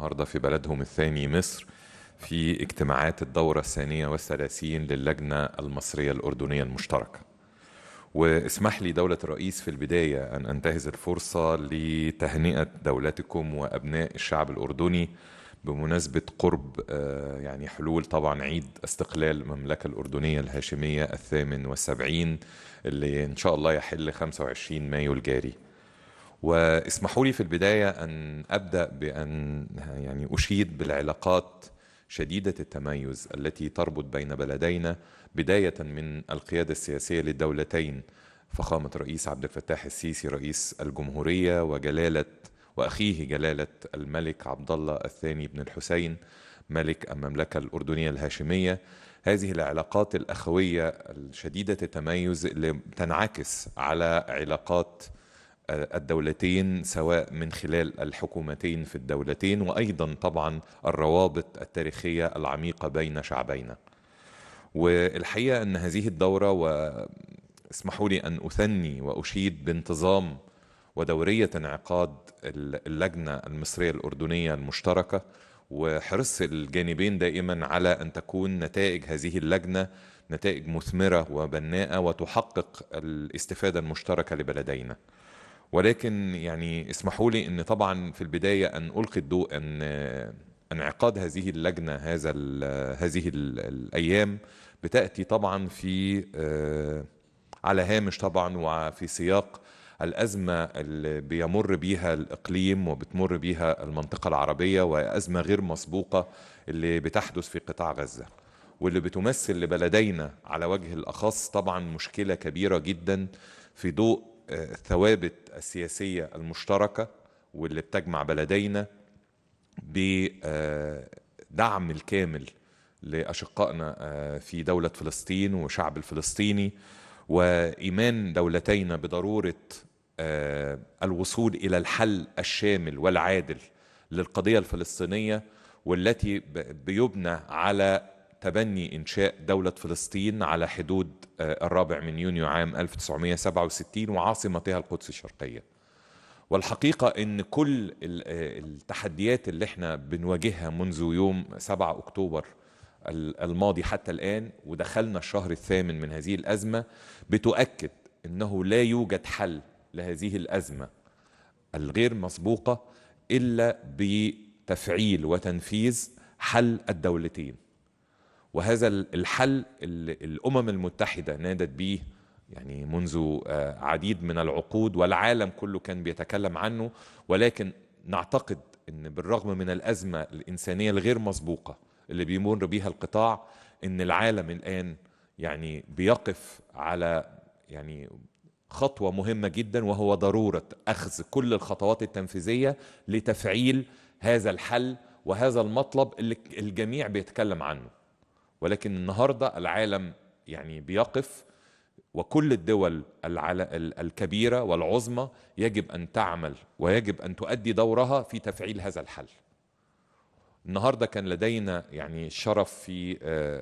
النهارده في بلدهم الثاني مصر في اجتماعات الدورة الثانية والثلاثين للجنة المصرية الأردنية المشتركة واسمح لي دولة الرئيس في البداية أن أنتهز الفرصة لتهنئة دولتكم وأبناء الشعب الأردني بمناسبة قرب آه، يعني حلول طبعا عيد استقلال المملكة الأردنية الهاشمية الثامن والسبعين اللي إن شاء الله يحل 25 مايو الجاري واسمحوا لي في البداية أن أبدأ بأن يعني أشيد بالعلاقات شديدة التميز التي تربط بين بلدينا بداية من القيادة السياسية للدولتين فخامة الرئيس عبد الفتاح السيسي رئيس الجمهورية وجلالة وأخيه جلالة الملك عبد الله الثاني بن الحسين ملك المملكة الأردنية الهاشمية هذه العلاقات الأخوية الشديدة التميز اللي تنعكس على علاقات الدولتين سواء من خلال الحكومتين في الدولتين وايضا طبعا الروابط التاريخيه العميقه بين شعبينا. والحقيقه ان هذه الدوره واسمحوا لي ان اثني واشيد بانتظام ودوريه انعقاد اللجنه المصريه الاردنيه المشتركه وحرص الجانبين دائما على ان تكون نتائج هذه اللجنه نتائج مثمره وبناءه وتحقق الاستفاده المشتركه لبلدينا. ولكن يعني اسمحوا لي ان طبعا في البدايه ان القي الضوء ان انعقاد هذه اللجنه هذا هذه الايام بتاتي طبعا في آه، على هامش طبعا وفي سياق الأزمة اللي بيمر بيها الإقليم وبتمر بيها المنطقة العربية وأزمة غير مسبوقة اللي بتحدث في قطاع غزة واللي بتمثل لبلدينا على وجه الأخص طبعا مشكلة كبيرة جدا في ضوء الثوابت السياسية المشتركة واللي بتجمع بلدينا بدعم الكامل لأشقائنا آه، في دولة فلسطين وشعب الفلسطيني وإيمان دولتينا بضرورة آه، الوصول إلى الحل الشامل والعادل للقضية الفلسطينية والتي بيبنى على تبني إنشاء دولة فلسطين على حدود آه، الرابع من يونيو عام 1967 وعاصمتها القدس الشرقية والحقيقة أن كل آه، التحديات اللي احنا بنواجهها منذ يوم 7 أكتوبر الماضي حتى الآن ودخلنا الشهر الثامن من هذه الأزمة بتؤكد أنه لا يوجد حل لهذه الأزمة الغير مسبوقة إلا بتفعيل وتنفيذ حل الدولتين وهذا الحل اللي الامم المتحده نادت به يعني منذ آه، عديد من العقود والعالم كله كان بيتكلم عنه ولكن نعتقد ان بالرغم من الازمه الانسانيه الغير مسبوقه اللي بيمر بيها القطاع ان العالم الان يعني بيقف على يعني خطوه مهمه جدا وهو ضروره اخذ كل الخطوات التنفيذيه لتفعيل هذا الحل وهذا المطلب اللي الجميع بيتكلم عنه ولكن النهارده العالم يعني بيقف وكل الدول الكبيره والعظمى يجب ان تعمل ويجب ان تؤدي دورها في تفعيل هذا الحل. النهارده كان لدينا يعني الشرف في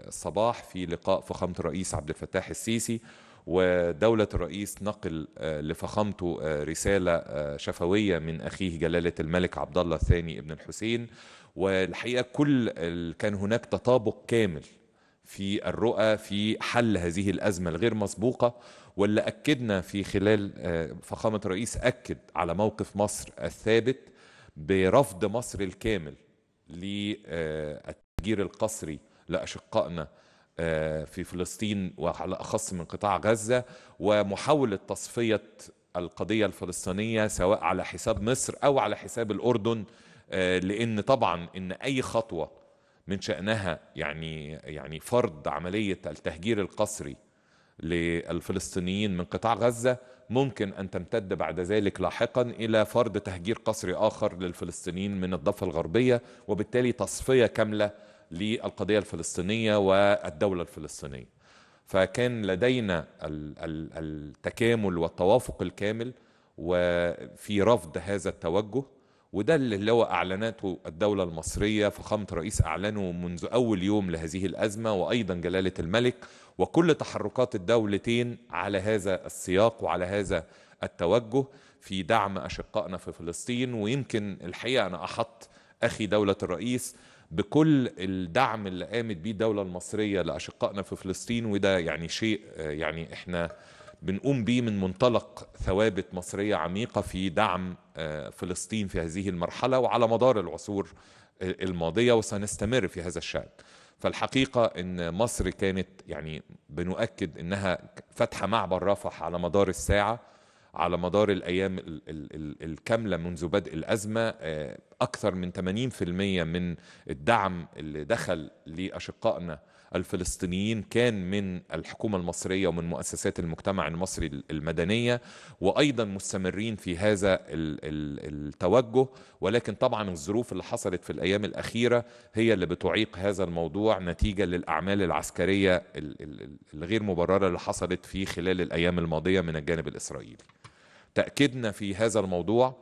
الصباح آه، في لقاء فخامه الرئيس عبد الفتاح السيسي ودولة الرئيس نقل آه، لفخامته آه، رسالة شفوية من أخيه جلالة الملك عبد الله الثاني ابن الحسين والحقيقة كل كان هناك تطابق كامل في الرؤى في حل هذه الأزمة الغير مسبوقة واللي أكدنا في خلال آه، فخامة الرئيس أكد على موقف مصر الثابت برفض مصر الكامل للتهجير آه، القسري لأشقائنا آه، في فلسطين وعلى أخص من قطاع غزة ومحاولة تصفية القضية الفلسطينية سواء على حساب مصر أو على حساب الأردن لأن طبعا إن أي خطوة من شأنها يعني يعني فرض عملية التهجير القسري للفلسطينيين من قطاع غزة ممكن أن تمتد بعد ذلك لاحقا إلى فرض تهجير قسري آخر للفلسطينيين من الضفة الغربية وبالتالي تصفية كاملة للقضية الفلسطينية والدولة الفلسطينية فكان لدينا التكامل والتوافق الكامل وفي رفض هذا التوجه وده اللي هو أعلنته الدولة المصرية فخامة رئيس أعلنه منذ أول يوم لهذه الأزمة وأيضا جلالة الملك وكل تحركات الدولتين على هذا السياق وعلى هذا التوجه في دعم أشقائنا في فلسطين ويمكن الحقيقة أنا أحط أخي دولة الرئيس بكل الدعم اللي قامت بيه الدولة المصرية لأشقائنا في فلسطين وده يعني شيء يعني إحنا بنقوم به من منطلق ثوابت مصرية عميقة في دعم آه، فلسطين في هذه المرحلة وعلى مدار العصور الماضية وسنستمر في هذا الشأن فالحقيقة أن مصر كانت يعني بنؤكد أنها فتح معبر رفح على مدار الساعة على مدار الأيام الكاملة منذ بدء الأزمة آه، أكثر من 80% من الدعم اللي دخل لأشقائنا الفلسطينيين كان من الحكومة المصرية ومن مؤسسات المجتمع المصري المدنية وأيضا مستمرين في هذا التوجه ولكن طبعا الظروف اللي حصلت في الأيام الأخيرة هي اللي بتعيق هذا الموضوع نتيجة للأعمال العسكرية الغير مبررة اللي حصلت في خلال الأيام الماضية من الجانب الإسرائيلي تأكيدنا في هذا الموضوع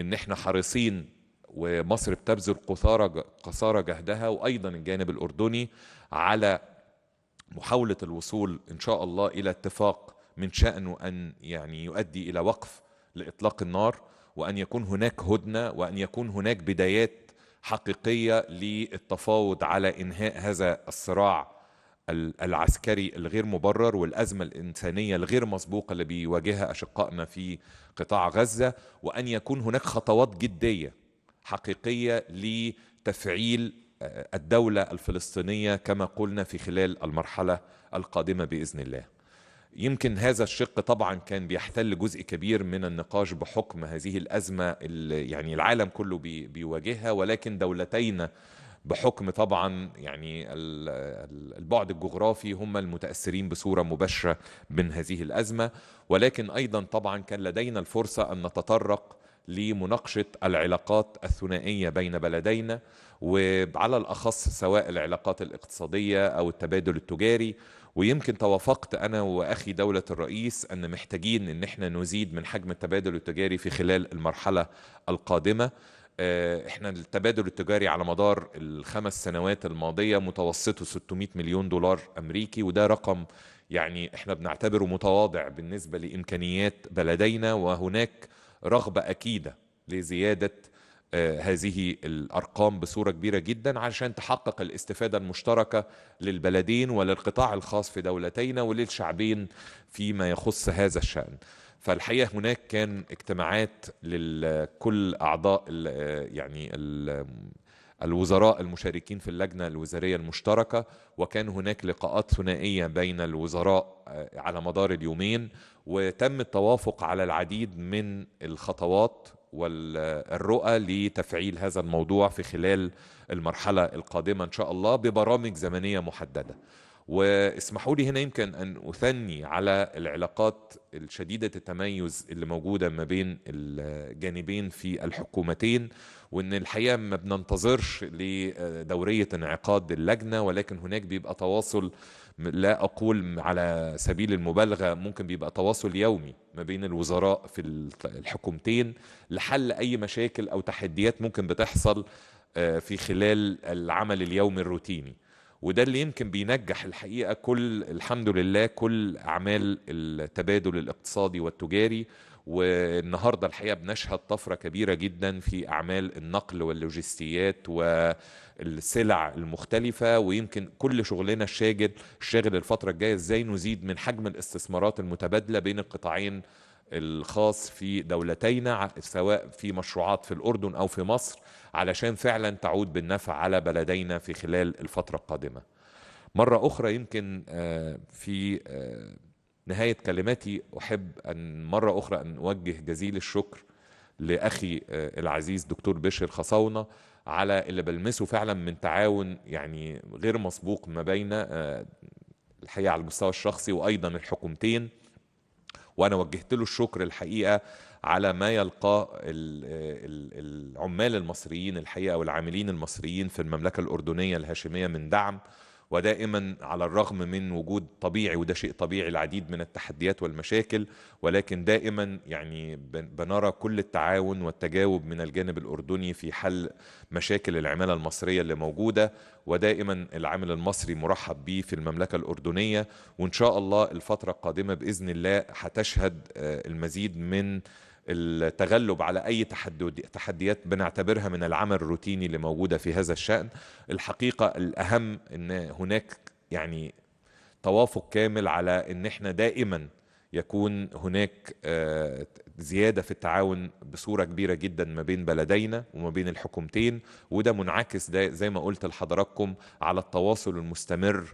ان احنا حريصين ومصر بتبذل قصارى قصارى جهدها وايضا الجانب الاردني على محاوله الوصول ان شاء الله الى اتفاق من شانه ان يعني يؤدي الى وقف لاطلاق النار وان يكون هناك هدنه وان يكون هناك بدايات حقيقيه للتفاوض على انهاء هذا الصراع العسكري الغير مبرر والازمه الانسانيه الغير مسبوقه اللي بيواجهها اشقائنا في قطاع غزه وان يكون هناك خطوات جديه حقيقيه لتفعيل آه، الدوله الفلسطينيه كما قلنا في خلال المرحله القادمه باذن الله. يمكن هذا الشق طبعا كان بيحتل جزء كبير من النقاش بحكم هذه الازمه اللي يعني العالم كله بيواجهها ولكن دولتينا بحكم طبعا يعني البعد الجغرافي هم المتاثرين بصوره مباشره من هذه الازمه ولكن ايضا طبعا كان لدينا الفرصه ان نتطرق لمناقشه العلاقات الثنائيه بين بلدينا وعلى الاخص سواء العلاقات الاقتصاديه او التبادل التجاري ويمكن توافقت انا واخي دوله الرئيس ان محتاجين ان احنا نزيد من حجم التبادل التجاري في خلال المرحله القادمه آه، احنا التبادل التجاري على مدار الخمس سنوات الماضيه متوسطه 600 مليون دولار امريكي وده رقم يعني احنا بنعتبره متواضع بالنسبه لامكانيات بلدينا وهناك رغبه اكيده لزياده آه، هذه الارقام بصوره كبيره جدا عشان تحقق الاستفاده المشتركه للبلدين وللقطاع الخاص في دولتينا وللشعبين فيما يخص هذا الشان. فالحقيقه هناك كان اجتماعات لكل اعضاء الـ يعني الـ الوزراء المشاركين في اللجنه الوزاريه المشتركه وكان هناك لقاءات ثنائيه بين الوزراء آه، على مدار اليومين وتم التوافق على العديد من الخطوات والرؤى لتفعيل هذا الموضوع في خلال المرحله القادمه ان شاء الله ببرامج زمنيه محدده واسمحوا لي هنا يمكن ان اثني على العلاقات الشديده التميز اللي موجوده ما بين الجانبين في الحكومتين وان الحقيقه ما بننتظرش لدوريه انعقاد اللجنه ولكن هناك بيبقى تواصل لا اقول على سبيل المبالغه ممكن بيبقى تواصل يومي ما بين الوزراء في الحكومتين لحل اي مشاكل او تحديات ممكن بتحصل آه، في خلال العمل اليومي الروتيني وده اللي يمكن بينجح الحقيقه كل الحمد لله كل اعمال التبادل الاقتصادي والتجاري والنهارده الحقيقه بنشهد طفره كبيره جدا في اعمال النقل واللوجستيات والسلع المختلفه ويمكن كل شغلنا الشاغل الشاغل الفتره الجايه ازاي نزيد من حجم الاستثمارات المتبادله بين القطاعين الخاص في دولتينا سواء في مشروعات في الأردن أو في مصر علشان فعلا تعود بالنفع على بلدينا في خلال الفترة القادمة مرة أخرى يمكن آه، في آه، نهاية كلماتي أحب أن مرة أخرى أن أوجه جزيل الشكر لأخي آه، العزيز دكتور بشر خصاونة على اللي بلمسه فعلا من تعاون يعني غير مسبوق ما بين الحقيقة على المستوى الشخصي وأيضا الحكومتين وانا وجهت له الشكر الحقيقه على ما يلقاه العمال المصريين الحقيقه والعاملين المصريين في المملكه الاردنيه الهاشميه من دعم ودائما على الرغم من وجود طبيعي وده شيء طبيعي العديد من التحديات والمشاكل ولكن دائما يعني بنرى كل التعاون والتجاوب من الجانب الأردني في حل مشاكل العمالة المصرية اللي موجودة ودائما العامل المصري مرحب به في المملكة الأردنية وإن شاء الله الفترة القادمة بإذن الله هتشهد آه، المزيد من التغلب على أي تحديات بنعتبرها من العمل الروتيني اللي موجودة في هذا الشأن الحقيقة الأهم أن هناك يعني توافق كامل على أن احنا دائما يكون هناك آه، زيادة في التعاون بصورة كبيرة جدا ما بين بلدينا وما بين الحكومتين وده منعكس ده زي ما قلت لحضراتكم على التواصل المستمر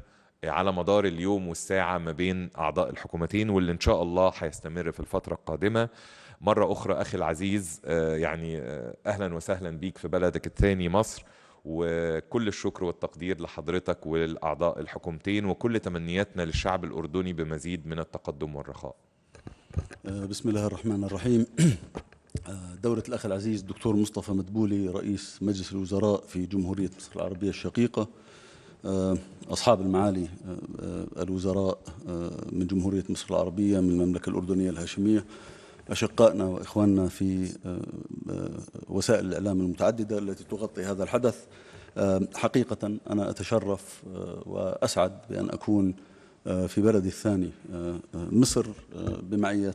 على مدار اليوم والساعة ما بين أعضاء الحكومتين واللي إن شاء الله هيستمر في الفترة القادمة مرة أخرى أخي العزيز آه، يعني آه، أهلا وسهلا بيك في بلدك الثاني مصر وكل الشكر والتقدير لحضرتك ولأعضاء الحكومتين وكل تمنياتنا للشعب الأردني بمزيد من التقدم والرخاء آه، بسم الله الرحمن الرحيم دولة الأخ العزيز الدكتور مصطفى مدبولي رئيس مجلس الوزراء في جمهورية مصر العربية الشقيقة أصحاب المعالي الوزراء من جمهورية مصر العربية من المملكة الأردنية الهاشمية أشقائنا وإخواننا في آه، آه، وسائل الإعلام المتعددة التي تغطي هذا الحدث آه، حقيقة أنا أتشرف وأسعد بأن أكون في بلدي الثاني مصر بمعية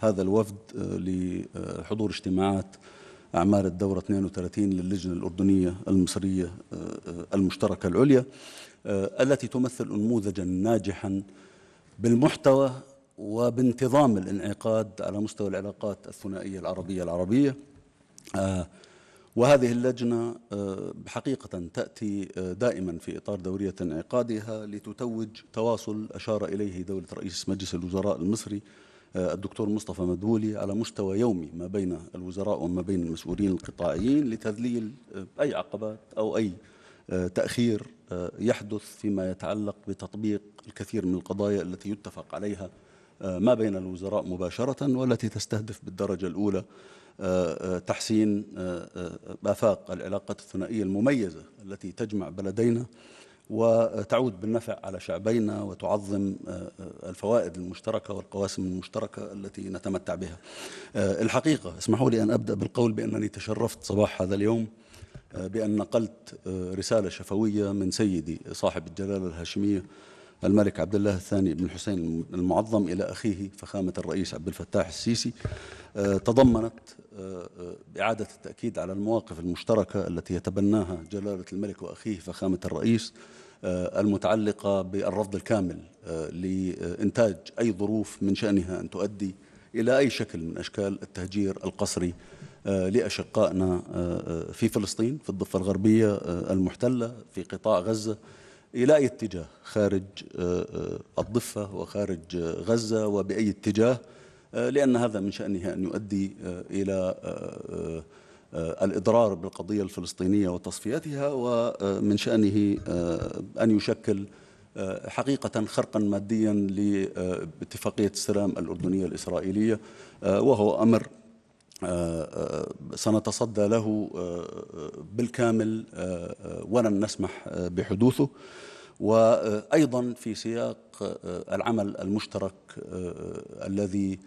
هذا الوفد لحضور اجتماعات أعمال الدورة 32 للجنة الأردنية المصرية المشتركة العليا التي تمثل أنموذجا ناجحا بالمحتوى وبانتظام الانعقاد على مستوى العلاقات الثنائية العربية العربية آه، وهذه اللجنة آه، حقيقة تأتي آه، دائما في إطار دورية انعقادها لتتوج تواصل أشار إليه دولة رئيس مجلس الوزراء المصري الدكتور مصطفى مدبولي على مستوى يومي ما بين الوزراء وما بين المسؤولين القطاعيين لتذليل أي عقبات أو أي تأخير يحدث فيما يتعلق بتطبيق الكثير من القضايا التي يتفق عليها ما بين الوزراء مباشرة والتي تستهدف بالدرجة الأولى آه، آه، تحسين آه، آفاق العلاقات الثنائية المميزة التي تجمع بلدينا وتعود بالنفع على شعبينا وتعظم الفوائد المشتركة والقواسم المشتركة التي نتمتع بها الحقيقة اسمحوا لي أن أبدأ بالقول بأنني تشرفت صباح هذا اليوم بأن نقلت رسالة شفوية من سيدي صاحب الجلالة الهاشمية الملك عبد الله الثاني بن الحسين المعظم إلى أخيه فخامة الرئيس عبد الفتاح السيسي آه، تضمنت آه، آه، إعادة التأكيد على المواقف المشتركة التي يتبناها جلالة الملك وأخيه فخامة الرئيس المتعلقة بالرفض الكامل لإنتاج أي ظروف من شأنها أن تؤدي إلى أي شكل من أشكال التهجير القسري لأشقائنا في فلسطين في الضفة الغربية المحتلة في قطاع غزة إلى أي اتجاه خارج آه، آه، الضفة وخارج آه، غزة وبأي اتجاه لأن هذا من شأنه أن يؤدي إلى الإضرار بالقضية الفلسطينية وتصفيتها ومن شأنه أن يشكل حقيقة خرقا ماديا لاتفاقية السلام الأردنية الإسرائيلية وهو أمر سنتصدى له آه، آه، بالكامل آه، ولن نسمح بحدوثه وايضا في سياق العمل المشترك الذي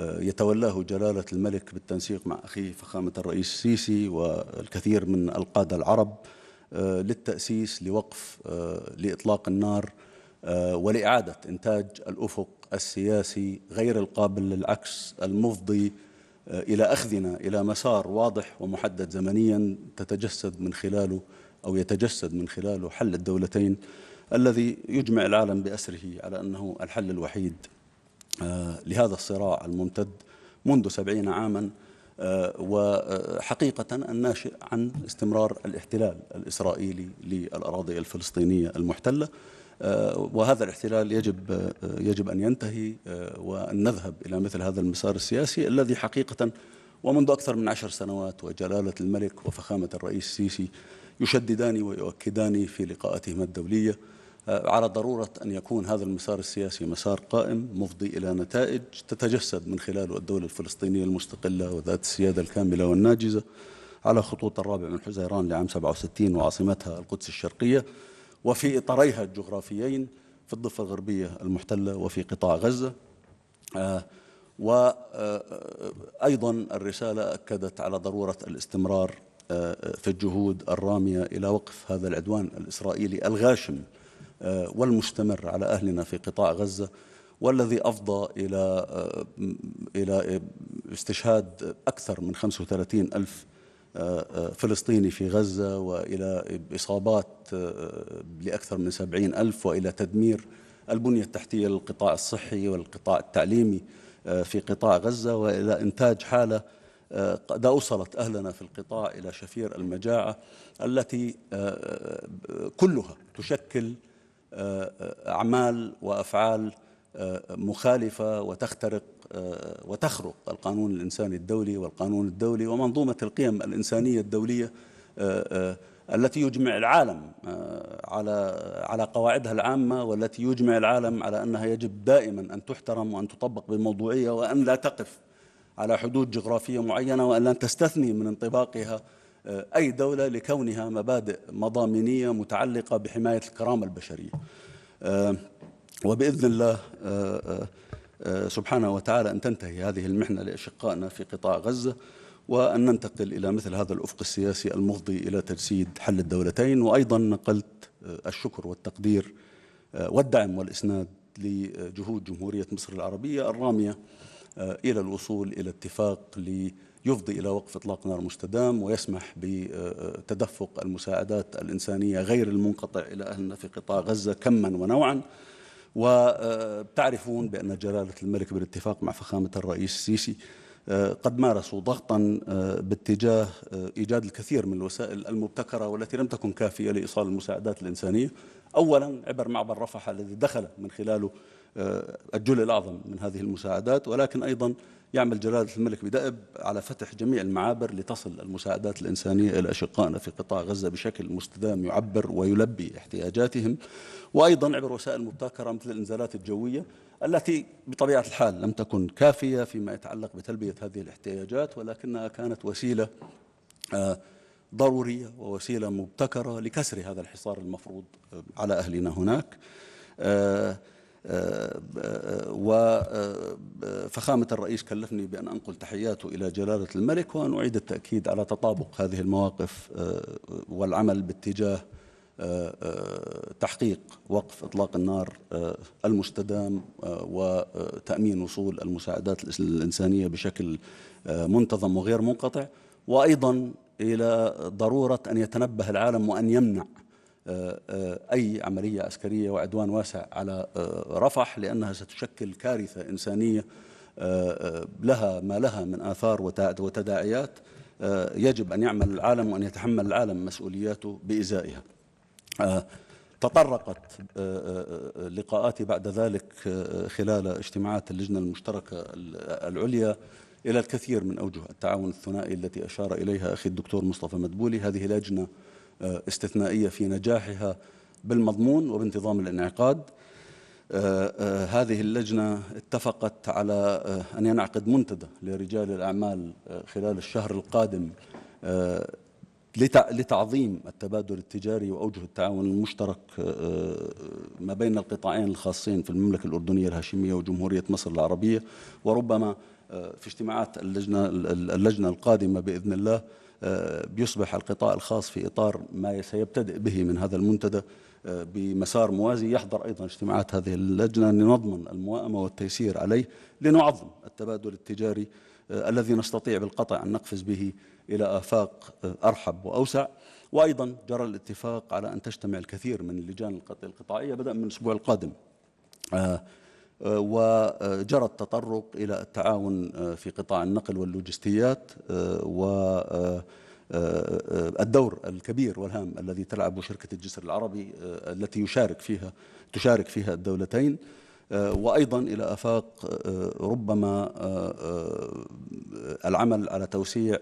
يتولاه جلاله الملك بالتنسيق مع اخيه فخامه الرئيس السيسي والكثير من القاده العرب للتاسيس لوقف لاطلاق النار ولاعاده انتاج الافق السياسي غير القابل للعكس المفضي آه، إلى أخذنا إلى مسار واضح ومحدد زمنيا تتجسد من خلاله أو يتجسد من خلاله حل الدولتين الذي يجمع العالم بأسره على أنه الحل الوحيد آه، لهذا الصراع الممتد منذ سبعين عاما آه، وحقيقة الناشئ عن استمرار الاحتلال الإسرائيلي للأراضي الفلسطينية المحتلة آه، وهذا الاحتلال يجب آه، يجب ان ينتهي آه، وان نذهب الى مثل هذا المسار السياسي الذي حقيقه ومنذ اكثر من عشر سنوات وجلاله الملك وفخامه الرئيس السيسي يشددان ويؤكدان في لقاءاتهما الدوليه على ضروره ان يكون هذا المسار السياسي مسار قائم مفضي الى نتائج تتجسد من خلاله الدوله الفلسطينيه المستقله وذات السياده الكامله والناجزه على خطوط الرابع من حزيران لعام 67 وعاصمتها القدس الشرقيه وفي إطاريها الجغرافيين في الضفة الغربية المحتلة وفي قطاع غزة آه، وأيضا آه، آه، الرسالة أكدت على ضرورة الاستمرار في الجهود الرامية إلى وقف هذا العدوان الإسرائيلي الغاشم والمستمر على أهلنا في قطاع غزة والذي أفضى إلى إلى استشهاد أكثر من 35 ألف فلسطيني في غزة وإلى إصابات آه، لأكثر من سبعين ألف وإلى تدمير البنية التحتية للقطاع الصحي والقطاع التعليمي آه، في قطاع غزة وإلى إنتاج حالة آه، قد أوصلت أهلنا في القطاع إلى شفير المجاعة التي كلها تشكل أعمال وأفعال مخالفة وتخترق آه، وتخرق القانون الإنساني الدولي والقانون الدولي ومنظومة القيم الإنسانية الدولية آه، آه، التي يجمع العالم على على قواعدها العامة والتي يجمع العالم على أنها يجب دائما أن تحترم وأن تطبق بموضوعية وأن لا تقف على حدود جغرافية معينة وأن لا تستثني من انطباقها أي دولة لكونها مبادئ مضامينية متعلقة بحماية الكرامة البشرية وبإذن الله آه، آه، آه، سبحانه وتعالى أن تنتهي هذه المحنة لأشقائنا في قطاع غزة وأن ننتقل إلى مثل هذا الأفق السياسي المفضي إلى تجسيد حل الدولتين وأيضا نقلت الشكر والتقدير والدعم والإسناد لجهود جمهورية مصر العربية الرامية إلى الوصول إلى اتفاق ليفضي إلى وقف إطلاق نار مستدام ويسمح بتدفق المساعدات الإنسانية غير المنقطع إلى أهلنا في قطاع غزة كما ونوعا وتعرفون بأن جلالة الملك بالاتفاق مع فخامة الرئيس السيسي آه، قد مارسوا ضغطا آه، باتجاه آه، إيجاد الكثير من الوسائل المبتكرة والتي لم تكن كافية لإيصال المساعدات الإنسانية أولا عبر معبر رفح الذي دخل من خلاله آه، الجل الأعظم من هذه المساعدات ولكن أيضا يعمل جلالة الملك بدأب على فتح جميع المعابر لتصل المساعدات الإنسانية إلى أشقائنا في قطاع غزة بشكل مستدام يعبر ويلبي احتياجاتهم وأيضا عبر وسائل مبتكرة مثل الإنزالات الجوية التي بطبيعة الحال لم تكن كافية فيما يتعلق بتلبية هذه الاحتياجات ولكنها كانت وسيلة آه، ضرورية ووسيلة مبتكرة لكسر هذا الحصار المفروض آه، على أهلنا هناك وفخامة الرئيس كلفني بأن أنقل تحياته إلى جلالة الملك وأن أعيد التأكيد على تطابق هذه المواقف آه، والعمل باتجاه آه، آه، تحقيق وقف إطلاق النار المستدام وتأمين وصول المساعدات الإنسانية بشكل منتظم وغير منقطع وأيضا إلى ضرورة أن يتنبه العالم وأن يمنع آه، آه، أي عملية عسكرية وعدوان واسع على آه، رفح لأنها ستشكل كارثة إنسانية لها ما لها من آثار وتداعيات يجب أن يعمل العالم وأن يتحمل العالم مسؤولياته بإزائها تطرقت لقاءاتي بعد ذلك خلال اجتماعات اللجنة المشتركة العليا إلى الكثير من أوجه التعاون الثنائي التي أشار إليها أخي الدكتور مصطفى مدبولي هذه لجنة آه، استثنائية في نجاحها بالمضمون وبانتظام الانعقاد آه، آه، هذه اللجنة اتفقت على أن ينعقد منتدى لرجال الأعمال خلال الشهر القادم لتعظيم التبادل التجاري وأوجه التعاون المشترك ما بين القطاعين الخاصين في المملكة الأردنية الهاشمية وجمهورية مصر العربية وربما في اجتماعات اللجنة, اللجنة القادمة بإذن الله آه، بيصبح القطاع الخاص في إطار ما سيبتدئ به من هذا المنتدى آه، بمسار موازي يحضر أيضا اجتماعات هذه اللجنة لنضمن الموائمة والتيسير عليه لنعظم التبادل التجاري آه، الذي نستطيع بالقطع أن نقفز به إلى آفاق أرحب وأوسع وأيضا جرى الاتفاق على أن تجتمع الكثير من اللجان القطاعية بدءا من الأسبوع القادم وجرى التطرق إلى التعاون آه، في قطاع النقل واللوجستيات آه، و آه، الدور الكبير والهام الذي تلعبه شركة الجسر العربي التي يشارك فيها تشارك فيها الدولتين وأيضا إلى أفاق ربما العمل على توسيع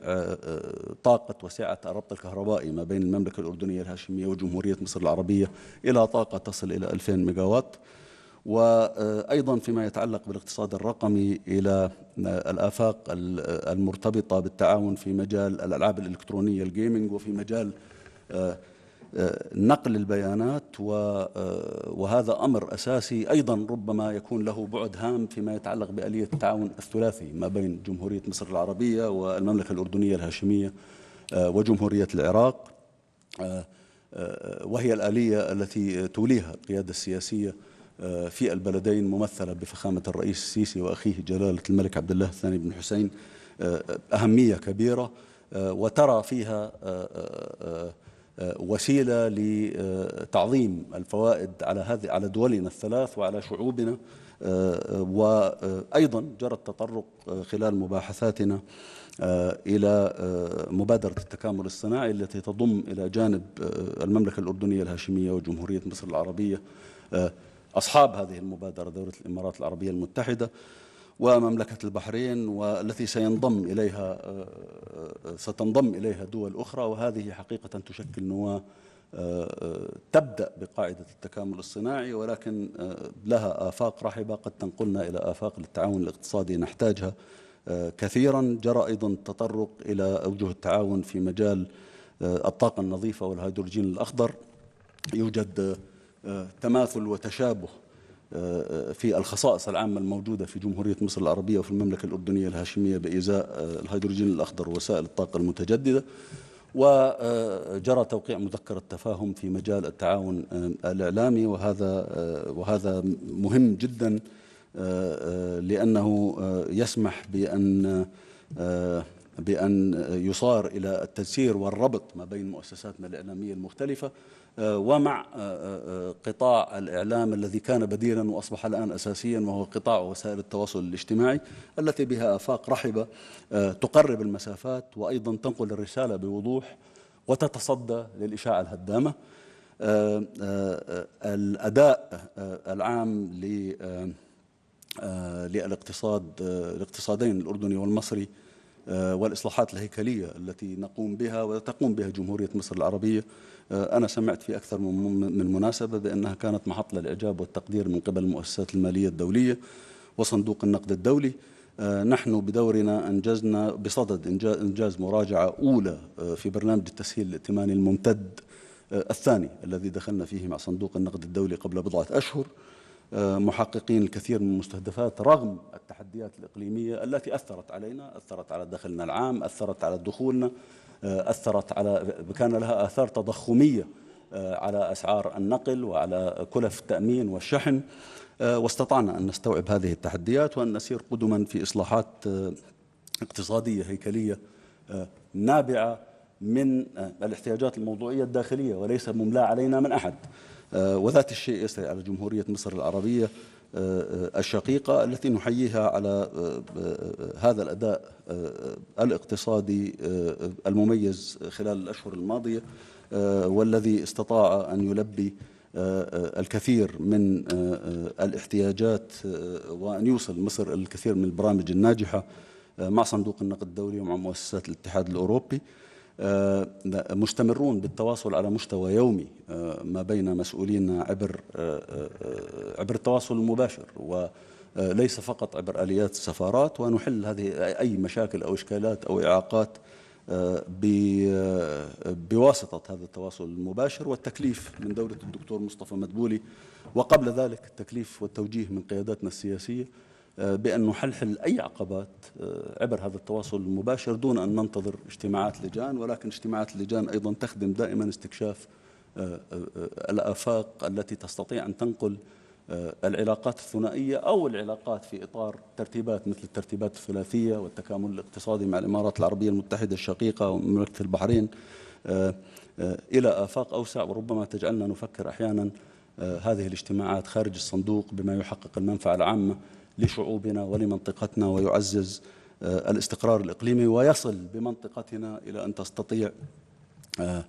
طاقة وسعة الربط الكهربائي ما بين المملكة الأردنية الهاشمية وجمهورية مصر العربية إلى طاقة تصل إلى 2000 ميجاوات وايضا فيما يتعلق بالاقتصاد الرقمي الى الافاق المرتبطه بالتعاون في مجال الالعاب الالكترونيه الجيمنج وفي مجال آه، آه، نقل البيانات آه، وهذا امر اساسي ايضا ربما يكون له بعد هام فيما يتعلق باليه التعاون الثلاثي ما بين جمهوريه مصر العربيه والمملكه الاردنيه الهاشميه وجمهوريه العراق وهي الاليه التي توليها القياده السياسيه آه، في البلدين ممثلة بفخامة الرئيس السيسي وأخيه جلالة الملك عبد الله الثاني بن حسين آه، آه، أهمية كبيرة وترى فيها وسيلة لتعظيم الفوائد على هذه على دولنا الثلاث وعلى شعوبنا وأيضا جرى التطرق خلال مباحثاتنا إلى مبادرة التكامل الصناعي التي تضم إلى جانب المملكة الأردنية الهاشمية وجمهورية مصر العربية أصحاب هذه المبادرة دولة الإمارات العربية المتحدة ومملكة البحرين والتي سينضم إليها آه، آه، ستنضم إليها دول أخرى وهذه حقيقة تشكل نواة آه، تبدأ بقاعدة التكامل الصناعي ولكن لها آفاق رحبة قد تنقلنا إلى آفاق للتعاون الاقتصادي نحتاجها كثيرا جرى أيضا تطرق إلى أوجه التعاون في مجال الطاقة النظيفة والهيدروجين الأخضر يوجد تماثل وتشابه آه، آه، في الخصائص العامة الموجودة في جمهورية مصر العربية وفي المملكة الأردنية الهاشمية بإزاء آه، الهيدروجين الأخضر ووسائل الطاقة المتجددة وجرى توقيع مذكرة تفاهم في مجال التعاون الإعلامي وهذا وهذا مهم جدا لأنه يسمح بأن بأن يصار إلى التسيير والربط ما بين مؤسساتنا الإعلامية المختلفة آه، ومع آه، آه، قطاع الإعلام الذي كان بديلا وأصبح الآن أساسيا وهو قطاع وسائل التواصل الاجتماعي التي بها آفاق رحبة تقرب المسافات وأيضا تنقل الرسالة بوضوح وتتصدى للإشاعة الهدامة الأداء العام للاقتصاد الاقتصادين الأردني والمصري آه، والإصلاحات الهيكلية التي نقوم بها وتقوم بها جمهورية مصر العربية آه، أنا سمعت في أكثر من مناسبة بأنها كانت محط للإعجاب والتقدير من قبل المؤسسات المالية الدولية وصندوق النقد الدولي آه، نحن بدورنا أنجزنا بصدد إنجاز مراجعة أولى في برنامج التسهيل الائتماني الممتد الثاني الذي دخلنا فيه مع صندوق النقد الدولي قبل بضعة أشهر محققين الكثير من المستهدفات رغم التحديات الإقليمية التي أثرت علينا أثرت على دخلنا العام أثرت على دخولنا آه، أثرت على كان لها آثار تضخمية آه، على أسعار النقل وعلى كلف التأمين والشحن آه، واستطعنا أن نستوعب هذه التحديات وأن نسير قدما في إصلاحات اقتصادية هيكلية نابعة من الاحتياجات الموضوعية الداخلية وليس مملاة علينا من أحد آه، وذات الشيء يسري على جمهورية مصر العربية آه، آه، الشقيقة التي نحييها على هذا الأداء الاقتصادي المميز خلال الأشهر الماضية والذي استطاع أن يلبي الكثير من الاحتياجات وأن يوصل مصر الكثير من البرامج الناجحة مع صندوق النقد الدولي ومع مؤسسات الاتحاد الأوروبي آه، مستمرون بالتواصل على مستوى يومي آه، ما بين مسؤولينا عبر آه، عبر التواصل المباشر وليس فقط عبر اليات السفارات ونحل هذه اي مشاكل او اشكالات او اعاقات بواسطة هذا التواصل المباشر والتكليف من دولة الدكتور مصطفى مدبولي وقبل ذلك التكليف والتوجيه من قياداتنا السياسية بأن نحلحل أي عقبات آه، عبر هذا التواصل المباشر دون أن ننتظر اجتماعات لجان ولكن اجتماعات اللجان أيضا تخدم دائما استكشاف آه، آه، الآفاق التي تستطيع أن تنقل العلاقات الثنائية أو العلاقات في إطار ترتيبات مثل الترتيبات الثلاثية والتكامل الاقتصادي مع الإمارات العربية المتحدة الشقيقة ومملكة البحرين إلى آفاق أوسع وربما تجعلنا نفكر أحيانا هذه الاجتماعات خارج الصندوق بما يحقق المنفعة العامة لشعوبنا ولمنطقتنا ويعزز آه، الاستقرار الإقليمي ويصل بمنطقتنا إلى أن تستطيع آه،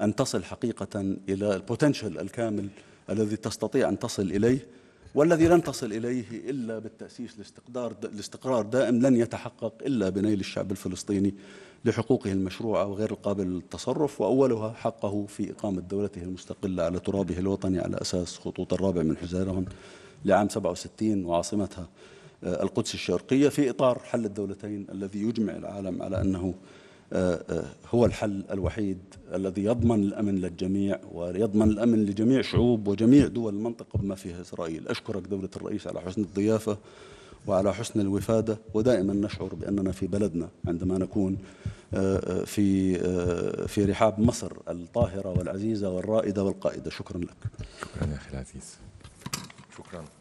أن تصل حقيقة إلى البوتنشل الكامل الذي تستطيع أن تصل إليه والذي لن تصل إليه إلا بالتأسيس لاستقرار الاستقرار دائم لن يتحقق إلا بنيل الشعب الفلسطيني لحقوقه المشروعة وغير القابل للتصرف وأولها حقه في إقامة دولته المستقلة على ترابه الوطني على أساس خطوط الرابع من حزيران لعام 67 وعاصمتها آه، القدس الشرقية في إطار حل الدولتين الذي يجمع العالم على أنه آه، آه، هو الحل الوحيد الذي يضمن الأمن للجميع ويضمن الأمن لجميع شعوب وجميع دول المنطقة بما فيها إسرائيل أشكرك دولة الرئيس على حسن الضيافة وعلى حسن الوفادة ودائما نشعر بأننا في بلدنا عندما نكون في في رحاب مصر الطاهرة والعزيزة والرائدة والقائدة شكرا لك شكرا يا أخي العزيز شكرا